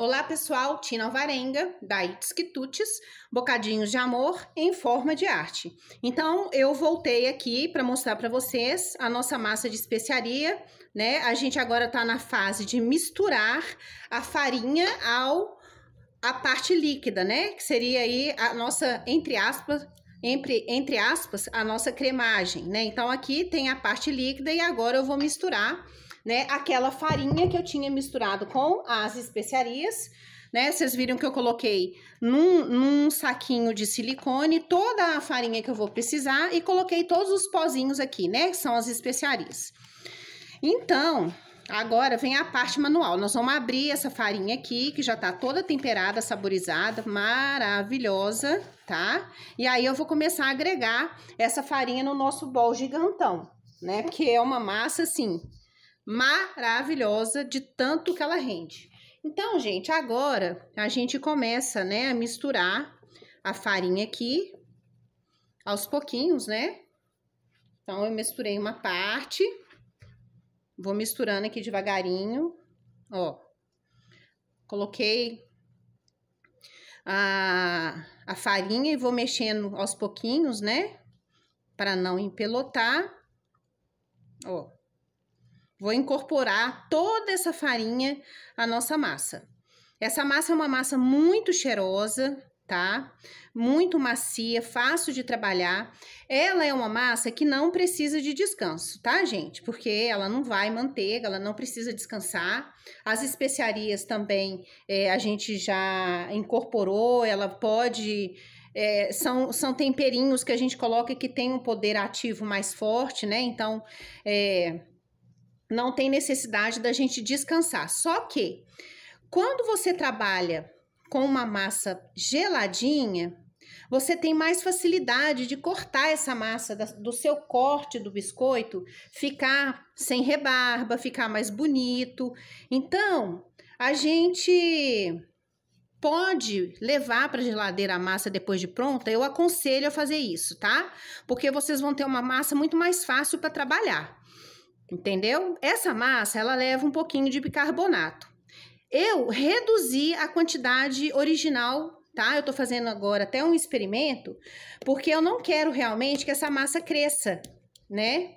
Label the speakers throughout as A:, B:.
A: Olá pessoal, Tina Alvarenga, da Itzquitutes, Bocadinhos de Amor em Forma de Arte. Então, eu voltei aqui para mostrar para vocês a nossa massa de especiaria, né? A gente agora está na fase de misturar a farinha ao a parte líquida, né? Que seria aí a nossa, entre aspas, entre, entre aspas, a nossa cremagem, né? Então, aqui tem a parte líquida e agora eu vou misturar né, aquela farinha que eu tinha misturado com as especiarias, né? Vocês viram que eu coloquei num, num, saquinho de silicone toda a farinha que eu vou precisar e coloquei todos os pozinhos aqui, né? Que são as especiarias. Então, agora vem a parte manual. Nós vamos abrir essa farinha aqui, que já tá toda temperada, saborizada, maravilhosa, tá? E aí eu vou começar a agregar essa farinha no nosso bol gigantão, né? Porque é uma massa, assim, maravilhosa de tanto que ela rende. Então, gente, agora a gente começa, né, a misturar a farinha aqui aos pouquinhos, né? Então, eu misturei uma parte, vou misturando aqui devagarinho, ó. Coloquei a, a farinha e vou mexendo aos pouquinhos, né? Para não empelotar, ó. Vou incorporar toda essa farinha à nossa massa. Essa massa é uma massa muito cheirosa, tá? Muito macia, fácil de trabalhar. Ela é uma massa que não precisa de descanso, tá, gente? Porque ela não vai manteiga, ela não precisa descansar. As especiarias também é, a gente já incorporou, ela pode. É, são, são temperinhos que a gente coloca que tem um poder ativo mais forte, né? Então, é, não tem necessidade da gente descansar. Só que quando você trabalha com uma massa geladinha, você tem mais facilidade de cortar essa massa do seu corte do biscoito, ficar sem rebarba, ficar mais bonito. Então, a gente pode levar para a geladeira a massa depois de pronta. Eu aconselho a fazer isso, tá? Porque vocês vão ter uma massa muito mais fácil para trabalhar entendeu? Essa massa, ela leva um pouquinho de bicarbonato. Eu reduzi a quantidade original, tá? Eu tô fazendo agora até um experimento, porque eu não quero realmente que essa massa cresça, né?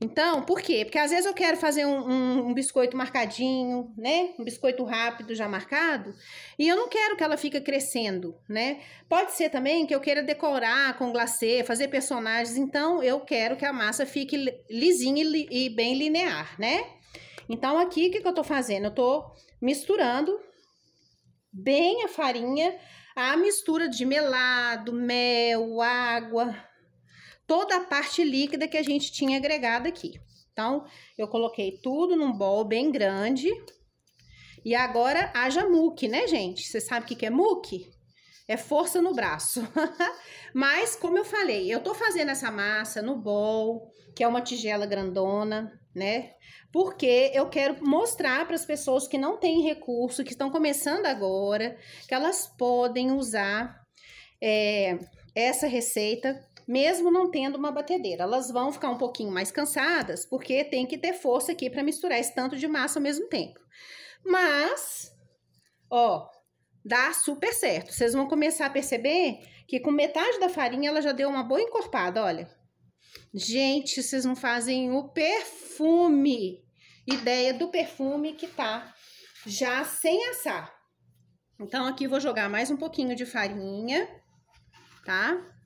A: Então, por quê? Porque às vezes eu quero fazer um, um, um, biscoito marcadinho, né? Um biscoito rápido já marcado, e eu não quero que ela fique crescendo, né? Pode ser também que eu queira decorar com glacê, fazer personagens, então eu quero que a massa fique lisinha e, e bem linear, né? Então, aqui, o que, que eu tô fazendo? Eu tô misturando bem a farinha, a mistura de melado, mel, água, toda a parte líquida que a gente tinha agregado aqui. Então, eu coloquei tudo num bol bem grande. E agora haja muque, né, gente? Você sabe o que é muque? É força no braço. Mas, como eu falei, eu tô fazendo essa massa no bol, que é uma tigela grandona, né? Porque eu quero mostrar para as pessoas que não têm recurso, que estão começando agora, que elas podem usar é, essa receita mesmo não tendo uma batedeira. Elas vão ficar um pouquinho mais cansadas, porque tem que ter força aqui para misturar esse tanto de massa ao mesmo tempo. Mas, ó, dá super certo. Vocês vão começar a perceber que com metade da farinha ela já deu uma boa encorpada, olha. Gente, vocês não fazem o perfume. Ideia do perfume que tá já sem assar. Então, aqui vou jogar mais um pouquinho de farinha, tá?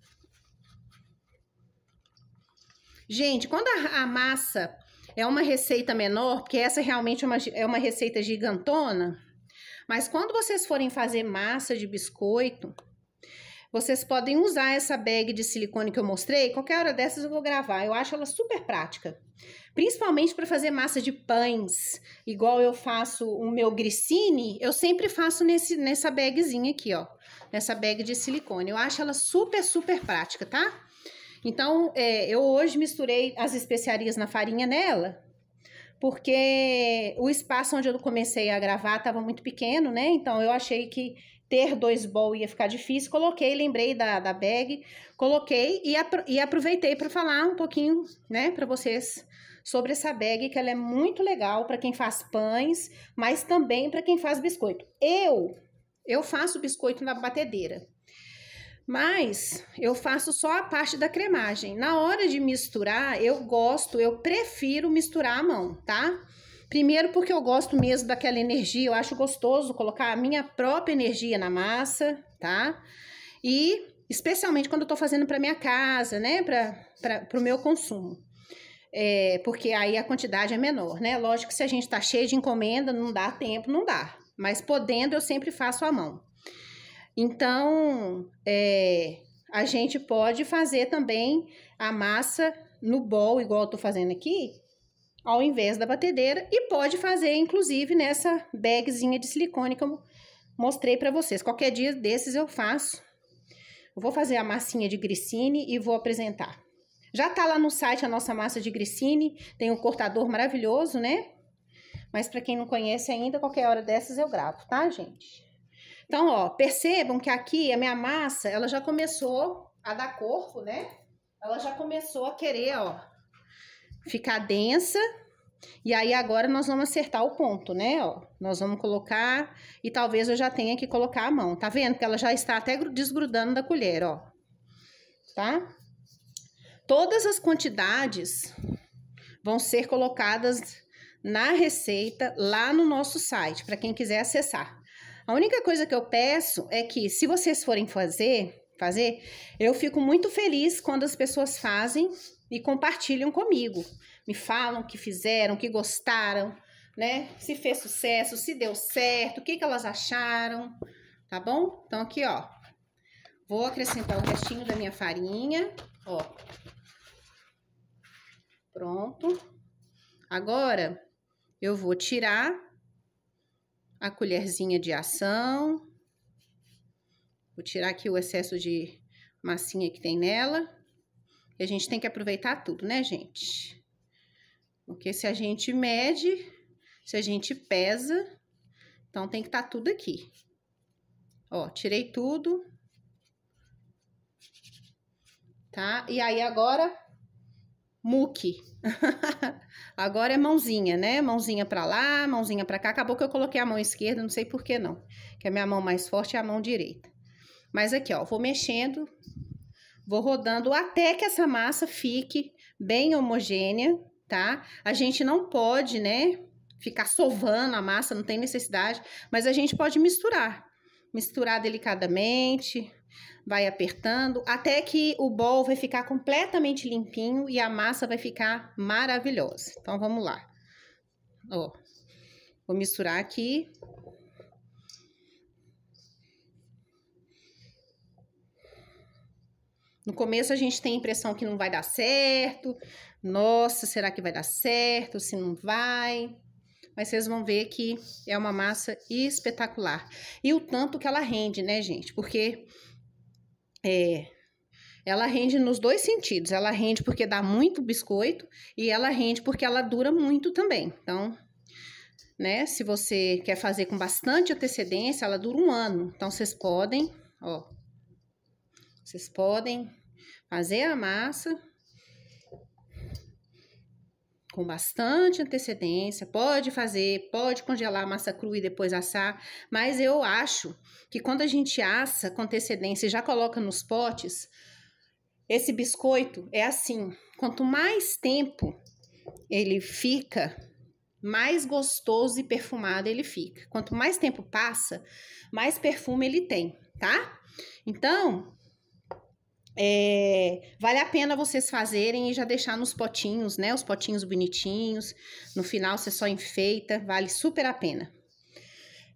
A: Gente, quando a, a massa é uma receita menor, porque essa realmente é uma, é uma receita gigantona, mas quando vocês forem fazer massa de biscoito, vocês podem usar essa bag de silicone que eu mostrei. Qualquer hora dessas eu vou gravar. Eu acho ela super prática. Principalmente para fazer massa de pães. Igual eu faço o meu grissini, eu sempre faço nesse, nessa bagzinha aqui, ó. Nessa bag de silicone. Eu acho ela super, super prática, tá? Então, é, eu hoje misturei as especiarias na farinha nela, porque o espaço onde eu comecei a gravar estava muito pequeno, né? Então, eu achei que ter dois bowls ia ficar difícil. Coloquei, lembrei da, da bag, coloquei e, apro e aproveitei para falar um pouquinho, né, para vocês sobre essa bag, que ela é muito legal para quem faz pães, mas também para quem faz biscoito. Eu eu faço biscoito na batedeira. Mas eu faço só a parte da cremagem. Na hora de misturar, eu gosto, eu prefiro misturar à mão, tá? Primeiro porque eu gosto mesmo daquela energia, eu acho gostoso colocar a minha própria energia na massa, tá? E especialmente quando eu tô fazendo para minha casa, né, para o meu consumo. É, porque aí a quantidade é menor, né? Lógico que se a gente tá cheio de encomenda, não dá tempo, não dá. Mas podendo, eu sempre faço à mão. Então, é, a gente pode fazer também a massa no bol, igual eu tô fazendo aqui, ao invés da batedeira, e pode fazer, inclusive, nessa bagzinha de silicone que eu mostrei para vocês. Qualquer dia desses eu faço. Eu vou fazer a massinha de grissine e vou apresentar. Já tá lá no site a nossa massa de grissine, tem um cortador maravilhoso, né? Mas para quem não conhece ainda, qualquer hora dessas eu gravo, tá, gente? Então, ó, percebam que aqui a minha massa, ela já começou a dar corpo, né? Ela já começou a querer, ó, ficar densa. E aí agora nós vamos acertar o ponto, né, ó. Nós vamos colocar e talvez eu já tenha que colocar a mão. Tá vendo que ela já está até desgrudando da colher, ó. Tá? Todas as quantidades vão ser colocadas na receita lá no nosso site, para quem quiser acessar. A única coisa que eu peço é que, se vocês forem fazer, fazer, eu fico muito feliz quando as pessoas fazem e compartilham comigo. Me falam que fizeram, que gostaram, né? Se fez sucesso, se deu certo, o que, que elas acharam, tá bom? Então, aqui, ó. Vou acrescentar o restinho da minha farinha, ó. Pronto. Agora, eu vou tirar a colherzinha de ação. Vou tirar aqui o excesso de massinha que tem nela. E a gente tem que aproveitar tudo, né, gente? Porque se a gente mede, se a gente pesa, então tem que estar tá tudo aqui. Ó, tirei tudo. Tá? E aí agora muque. Agora é mãozinha, né? Mãozinha para lá, mãozinha para cá. Acabou que eu coloquei a mão esquerda, não sei por que não. Que a minha mão mais forte é a mão direita. Mas aqui, ó, vou mexendo, vou rodando até que essa massa fique bem homogênea, tá? A gente não pode, né, ficar sovando a massa, não tem necessidade, mas a gente pode misturar. Misturar delicadamente, vai apertando até que o bol vai ficar completamente limpinho e a massa vai ficar maravilhosa. Então vamos lá. Ó, vou misturar aqui. No começo a gente tem a impressão que não vai dar certo. Nossa, será que vai dar certo? Se não vai. Mas vocês vão ver que é uma massa espetacular. E o tanto que ela rende, né, gente? Porque é, ela rende nos dois sentidos. Ela rende porque dá muito biscoito e ela rende porque ela dura muito também. Então, né, se você quer fazer com bastante antecedência, ela dura um ano. Então, vocês podem, ó, vocês podem fazer a massa com bastante antecedência, pode fazer, pode congelar a massa crua e depois assar, mas eu acho que quando a gente assa com antecedência e já coloca nos potes, esse biscoito é assim, quanto mais tempo ele fica, mais gostoso e perfumado ele fica. Quanto mais tempo passa, mais perfume ele tem, tá? Então, é, vale a pena vocês fazerem e já deixar nos potinhos, né? Os potinhos bonitinhos. No final você só enfeita, vale super a pena.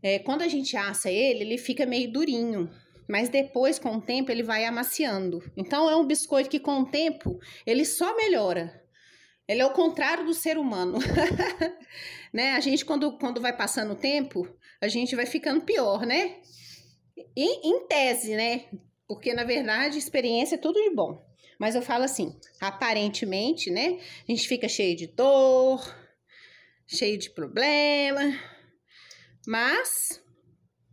A: É, quando a gente assa ele, ele fica meio durinho, mas depois, com o tempo, ele vai amaciando. Então, é um biscoito que, com o tempo, ele só melhora. Ele é o contrário do ser humano. né? A gente, quando, quando vai passando o tempo, a gente vai ficando pior, né? Em, em tese, né? Porque, na verdade, experiência é tudo de bom. Mas eu falo assim, aparentemente, né? A gente fica cheio de dor, cheio de problema. Mas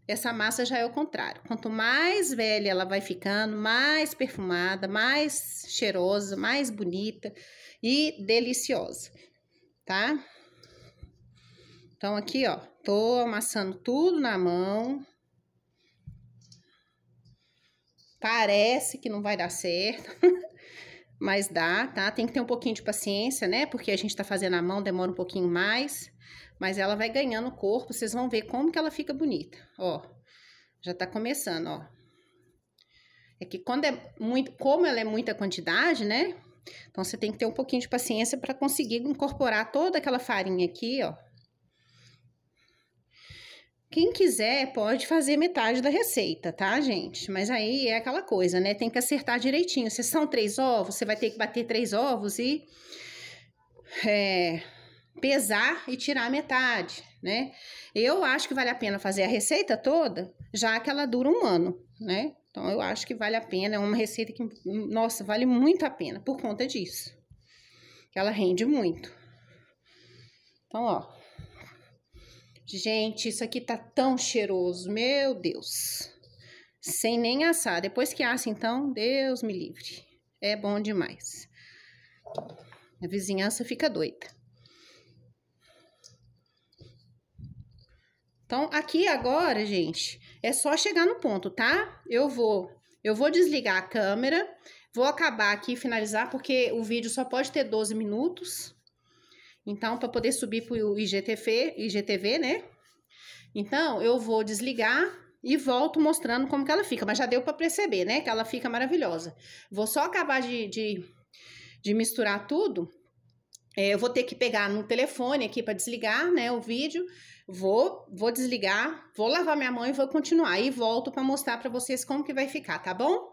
A: essa massa já é o contrário. Quanto mais velha ela vai ficando, mais perfumada, mais cheirosa, mais bonita e deliciosa, tá? Então aqui, ó, tô amassando tudo na mão. Parece que não vai dar certo, mas dá, tá? Tem que ter um pouquinho de paciência, né? Porque a gente tá fazendo a mão, demora um pouquinho mais, mas ela vai ganhando corpo, vocês vão ver como que ela fica bonita, ó. Já tá começando, ó. É que quando é muito, como ela é muita quantidade, né? Então você tem que ter um pouquinho de paciência para conseguir incorporar toda aquela farinha aqui, ó. Quem quiser pode fazer metade da receita, tá, gente? Mas aí é aquela coisa, né? Tem que acertar direitinho. Se são três ovos, você vai ter que bater três ovos e é, pesar e tirar a metade, né? Eu acho que vale a pena fazer a receita toda, já que ela dura um ano, né? Então eu acho que vale a pena, é uma receita que, nossa, vale muito a pena por conta disso. Que ela rende muito. Então, ó, Gente, isso aqui tá tão cheiroso, meu Deus. Sem nem assar. Depois que assa, então, Deus me livre. É bom demais. A vizinhança fica doida. Então, aqui agora, gente, é só chegar no ponto, tá? Eu vou, eu vou desligar a câmera, vou acabar aqui, finalizar, porque o vídeo só pode ter 12 minutos. Então, para poder subir para o IGTV, IGTV, né? Então, eu vou desligar e volto mostrando como que ela fica. Mas já deu para perceber, né? Que ela fica maravilhosa. Vou só acabar de, de, de misturar tudo. É, eu vou ter que pegar no telefone aqui para desligar, né, o vídeo. Vou, vou desligar, vou lavar minha mão e vou continuar. E volto para mostrar para vocês como que vai ficar, tá bom?